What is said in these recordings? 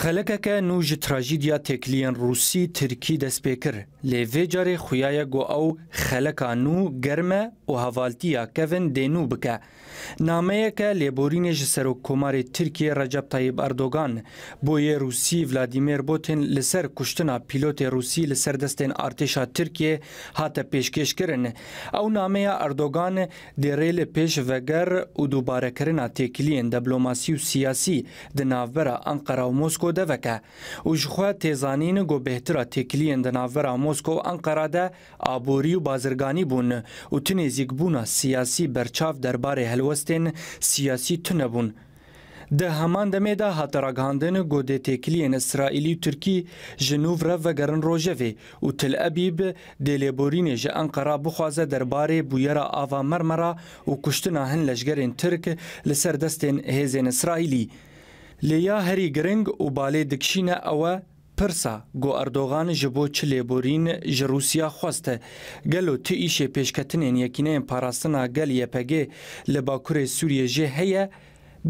خلککە نو ji trajîdiya têkiliyên Rûsî Tirkî destpê kir. Lê vê carê xuyaye got ew xeleka nû germe û hevaltiya kevin dênû bike. Nameyeke lêborînê ji ser komarê Tirkiye Recep Tayyip Erdogan bo yê Rûsî Vladimir Botin li ser kuştina pilotê Rûsî li ser destên artêşa Tirkiye hate pêşkeş kirin. Ew nameya Erdogan dêrê li pêş veger û dubarekirina têkiliyên diplomasî û siyasî di navbera Ankara û Moskva Moskô de veke û ji xwe têzanîn got bêhtira têkiliyên di navbera Moskov Anqara de aborî û bazirganî bûn û tunê zîkbûna siyasî berçav derbarê helwestên siyasî tune bûn. Di heman demê de hat raghandin godê têkiliyên İsraîlî Tirkî ji nûv re vegerin rojevê û Til Ebîb dê lêborînê ji Enqera bixwaze derbarê bûyera ava Mermera û kuştina hin leşgerên Tirk li ser destên hêzên İsraîlî. لیا هەری گرنگ و بالێ دکشینە ئەوە پرسا گۆ ئەردۆغان ji bo çi lêborîn ji Rûsya xweste gelo tu îşê pêşketinên yekîneyên parastina gel YPG li Bakurê Sûriye jê heye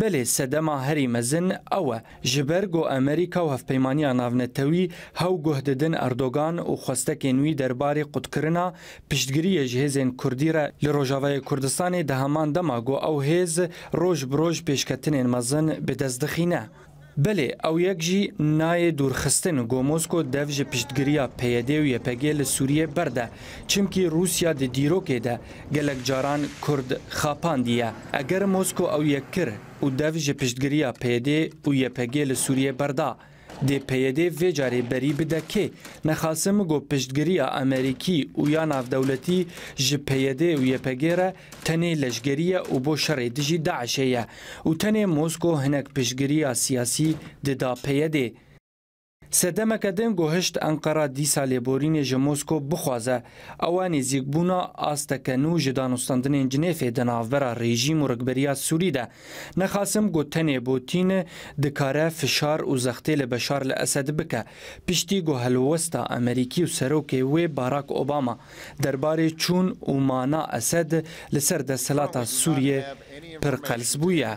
بلێ سەدەما هەری مەزن ئەوە ji ber got ئەمریکا و هەفپەیمانیا navnetewî hew guh didin Erdogan û xwestekên wî derbarê qutkirina piştgiriyê ji hêzên Kurdî re li Rojavayê Kurdistanê di heman dema got ew hêz roj bi roj pêşketinên mezin bi dest dixîne. بلێ ئەو یەکژی نایە دوورخستن گۆمۆسکۆ دەڤژ پشتگریا پەیەدێ و یەپەگێ لە سووریە بەردە چمکی رووسیا دی دیرۆکێدا گەلک جاران کورد خاپاندیە ئەگەر مۆسکۆ ئەو یەک کرد و دەڤژ پشتگریا پێدێ و یەپەگێ لە سووریە بەردا. دی پیدی وی جاری بری بده که نخاسم گو پشتگری امریکی و یا نافدولتی جی پیدی و یپگیر تنه لشگری و بو شر دجی داعشه و تنه موسکو هنک پشتگری سیاسی ددا پیدی سدمەکە دەنگ و هشت ئەنقەرا دیسا لێبۆرینێ ji Moskۆ bixwaze ewa nêzîkbûna asteken û ji danûstandinên Cinêfê di navbera rejîm û rikberiya Sûrî de nexasim gotenê botîne dikare fişar û zextê li beşar li Esed bike piştî got helwesta Amerîkî û serokê wê Barak Obama derbarê çûn û mana Esed li ser deselata Sûriye pirqelis bûye.